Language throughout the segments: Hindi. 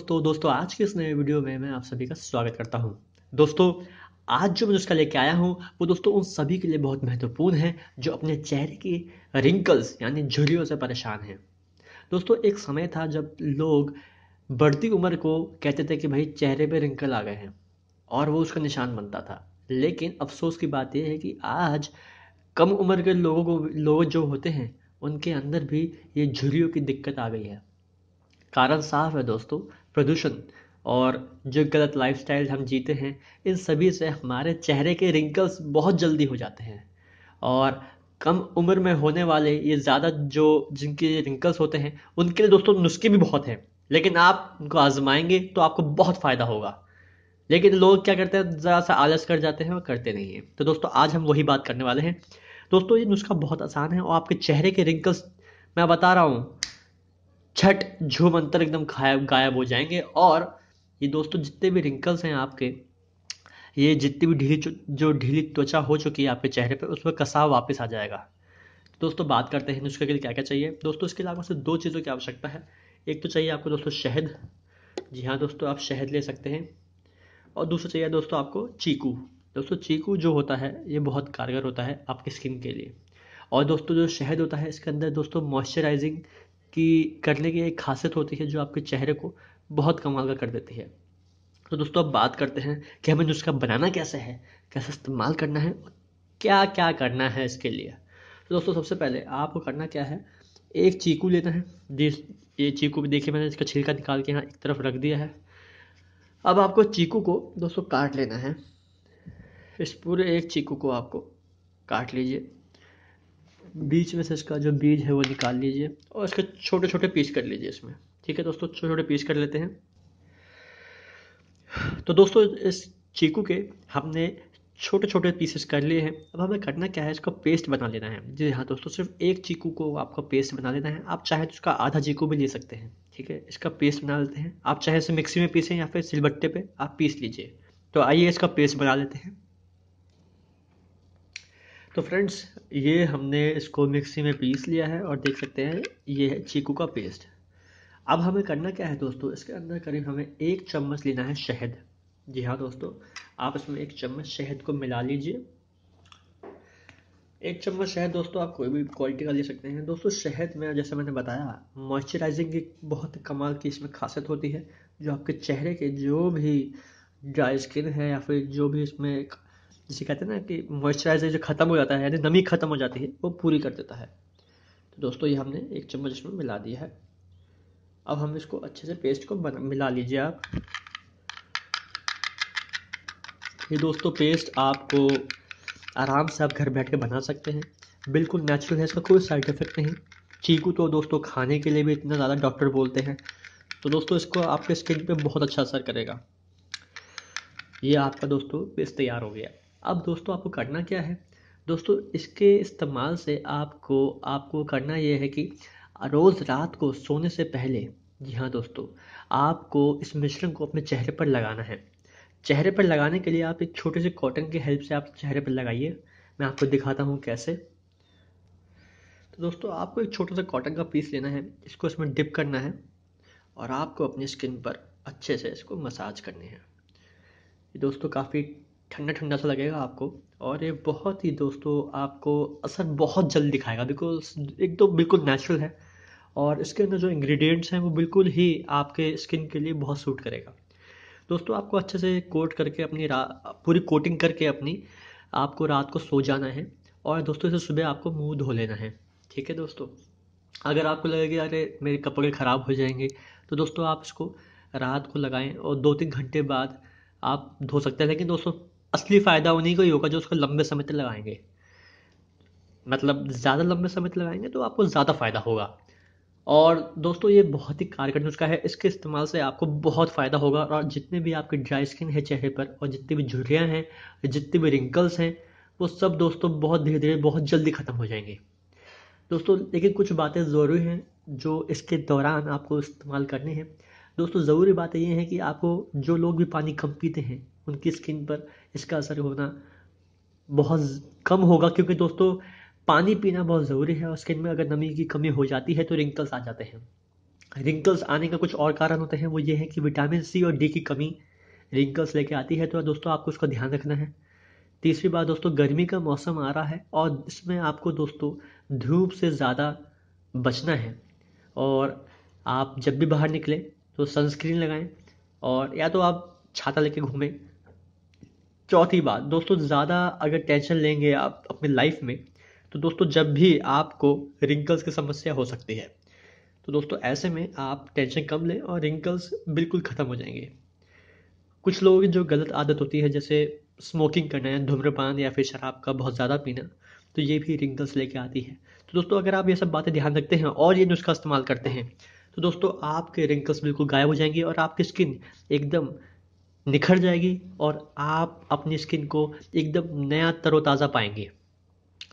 दोस्तों दोस्तों आज के इस नए वीडियो में मैं आप सभी का स्वागत करता हूं दोस्तों आज जो मैं उसका लेके आया हूं वो दोस्तों उन सभी के लिए बहुत महत्वपूर्ण है जो अपने चेहरे के रिंकल्स यानी झुरियों से परेशान हैं दोस्तों एक समय था जब लोग बढ़ती उम्र को कहते थे कि भाई चेहरे पर रिंकल आ गए हैं और वो उसका निशान बनता था लेकिन अफसोस की बात यह है कि आज कम उम्र के लोगों को लोग जो होते हैं उनके अंदर भी ये झुरियों की दिक्कत आ गई है कारण साफ है दोस्तों प्रदूषण और जो गलत लाइफ हम जीते हैं इन सभी से हमारे चेहरे के रिंकल्स बहुत जल्दी हो जाते हैं और कम उम्र में होने वाले ये ज़्यादा जो जिनके रिंकल्स होते हैं उनके लिए दोस्तों नुस्खे भी बहुत हैं लेकिन आप उनको आजमाएंगे तो आपको बहुत फ़ायदा होगा लेकिन लोग क्या करते हैं ज़रा सा आलस कर जाते हैं और करते नहीं हैं तो दोस्तों आज हम वही बात करने वाले हैं दोस्तों ये नुस्खा बहुत आसान है और आपके चेहरे के रिंकल्स मैं बता रहा हूँ छठ झो मंत्र एकदम गायब गायब हो जाएंगे और ये दोस्तों जितने भी रिंकल्स हैं आपके ये जितनी भी ढीली जो ढीली त्वचा हो चुकी है आपके चेहरे पर उसमें कसाव वापस आ जाएगा दोस्तों बात करते हैं नुस्खे के लिए क्या क्या चाहिए दोस्तों इसके लिए आपको दो चीज़ों की आवश्यकता है एक तो चाहिए आपको दोस्तों शहद जी हाँ दोस्तों आप शहद ले सकते हैं और दूसरा चाहिए दोस्तों आपको चीकू दोस्तों चीकू जो होता है ये बहुत कारगर होता है आपकी स्किन के लिए और दोस्तों जो शहद होता है इसके अंदर दोस्तों मॉइस्चराइजिंग कि करने की एक खासियत होती है जो आपके चेहरे को बहुत कमाल का कर देती है तो दोस्तों अब बात करते हैं कि हमें नुस्खा बनाना कैसे है कैसे इस्तेमाल करना है और क्या क्या करना है इसके लिए तो दोस्तों सबसे पहले आपको करना क्या है एक चीकू लेना है जिस ये चीकू भी देखिए मैंने इसका छिलका निकाल के यहाँ एक तरफ रख दिया है अब आपको चीकू को दोस्तों काट लेना है इस पूरे एक चीकू को आपको काट लीजिए बीच में से इसका जो बीज है वो निकाल लीजिए और इसके छोटे छोटे पीस कर लीजिए इसमें ठीक है दोस्तों छोटे छोटे पीस कर लेते हैं तो दोस्तों इस चीकू के हमने छोटे छोटे पीसेस कर लिए हैं अब हमें करना क्या है इसका पेस्ट बना लेना है जी हाँ दोस्तों सिर्फ एक चीकू को आपका पेस्ट बना लेना है आप चाहे तो उसका आधा चीकू भी ले सकते हैं ठीक है इसका पेस्ट बना लेते हैं आप चाहे इसे मिक्सी में पीसें या फिर सिलबट्टे पे आप पीस लीजिए तो आइए इसका पेस्ट बना लेते हैं तो फ्रेंड्स ये हमने इसको मिक्सी में पीस लिया है और देख सकते हैं ये है चीकू का पेस्ट अब हमें करना क्या है दोस्तों इसके अंदर करीब हमें एक चम्मच लेना है शहद जी हाँ दोस्तों आप इसमें एक चम्मच शहद को मिला लीजिए एक चम्मच शहद दोस्तों आप कोई भी क्वालिटी का ले सकते हैं दोस्तों शहद में जैसे मैंने बताया मॉइस्चराइजिंग की बहुत कमाल की इसमें खासियत होती है जो आपके चेहरे के जो भी ड्राई स्किन है या फिर जो भी इसमें जिसे कहते हैं ना कि मॉइस्चराइजर जो ख़त्म हो जाता है यानी नमी ख़त्म हो जाती है वो पूरी कर देता है तो दोस्तों ये हमने एक चम्मच इसमें मिला दिया है अब हम इसको अच्छे से पेस्ट को मिला लीजिए आप ये दोस्तों पेस्ट आपको आराम से आप घर बैठ के बना सकते हैं बिल्कुल नेचुरल है इसका कोई साइड इफेक्ट नहीं चीकू तो दोस्तों खाने के लिए भी इतना ज़्यादा डॉक्टर बोलते हैं तो दोस्तों इसको आपके स्किन पे बहुत अच्छा असर करेगा ये आपका दोस्तों पेस्ट तैयार हो गया अब दोस्तों आपको करना क्या है दोस्तों इसके इस्तेमाल से आपको आपको करना ये है कि रोज़ रात को सोने से पहले जी हाँ दोस्तों आपको इस मिश्रण को अपने चेहरे पर लगाना है चेहरे पर लगाने के लिए आप एक छोटे से कॉटन की हेल्प से आप चेहरे पर लगाइए मैं आपको दिखाता हूँ कैसे तो दोस्तों आपको एक छोटा सा कॉटन का पीस लेना है इसको इसमें डिप करना है और आपको अपनी स्किन पर अच्छे से इसको मसाज करनी है दोस्तों काफ़ी ठंडा ठंडा सा लगेगा आपको और ये बहुत ही दोस्तों आपको असर बहुत जल्द दिखाएगा बिकॉज एक तो बिल्कुल नेचुरल है और इसके अंदर जो इंग्रेडिएंट्स हैं वो बिल्कुल ही आपके स्किन के लिए बहुत सूट करेगा दोस्तों आपको अच्छे से कोट करके अपनी पूरी कोटिंग करके अपनी आपको रात को सो जाना है और दोस्तों इसे सुबह आपको मुंह धो लेना है ठीक है दोस्तों अगर आपको लगेगा अरे मेरे कपड़े ख़राब हो जाएंगे तो दोस्तों आप इसको रात को लगाएं और दो तीन घंटे बाद आप धो सकते हैं लेकिन दोस्तों असली फ़ायदा उन्हीं को ही होगा जो उसको लंबे समय तक लगाएंगे मतलब ज़्यादा लंबे समय तक लगाएंगे तो आपको ज़्यादा फ़ायदा होगा और दोस्तों ये बहुत ही कारगर नुस्खा है इसके इस्तेमाल से आपको बहुत फ़ायदा होगा और जितने भी आपके ड्राई स्किन है चेहरे पर और जितनी भी झुरियाँ हैं जितने भी रिंकल्स हैं वो सब दोस्तों बहुत धीरे धीरे बहुत जल्दी ख़त्म हो जाएंगे दोस्तों लेकिन कुछ बातें ज़रूरी हैं जो इसके दौरान आपको इस्तेमाल करनी है दोस्तों ज़रूरी बातें ये हैं कि आपको जो लोग भी पानी कम पीते हैं उनकी स्किन पर इसका असर होना बहुत कम होगा क्योंकि दोस्तों पानी पीना बहुत ज़रूरी है और स्किन में अगर नमी की कमी हो जाती है तो रिंकल्स आ जाते हैं रिंकल्स आने का कुछ और कारण होते हैं वो ये है कि विटामिन सी और डी की कमी रिंकल्स लेके आती है तो दोस्तों आपको उसका ध्यान रखना है तीसरी बात दोस्तों गर्मी का मौसम आ रहा है और इसमें आपको दोस्तों धूप से ज़्यादा बचना है और आप जब भी बाहर निकलें तो सनस्क्रीन लगाएं और या तो आप छाता लेके घूमें चौथी बात दोस्तों ज़्यादा अगर टेंशन लेंगे आप अपनी लाइफ में तो दोस्तों जब भी आपको रिंकल्स की समस्या हो सकती है तो दोस्तों ऐसे में आप टेंशन कम लें और रिंकल्स बिल्कुल ख़त्म हो जाएंगे कुछ लोगों की जो गलत आदत होती है जैसे स्मोकिंग करना है धूम्रपान या फिर शराब का बहुत ज़्यादा पीना तो ये भी रिंकल्स लेके आती है तो दोस्तों अगर आप ये सब बातें ध्यान रखते हैं और ये नुस्खा इस्तेमाल करते हैं तो दोस्तों आपके रिंकल्स बिल्कुल गायब हो जाएंगे और आपकी स्किन एकदम निखर जाएगी और आप अपनी स्किन को एकदम नया तरोताज़ा पाएंगे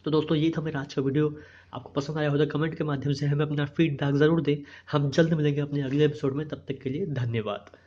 तो दोस्तों ये था मेरा आज का वीडियो आपको पसंद आया हो तो कमेंट के माध्यम से हमें अपना फीडबैक ज़रूर दें हम जल्द मिलेंगे अपने अगले एपिसोड में तब तक के लिए धन्यवाद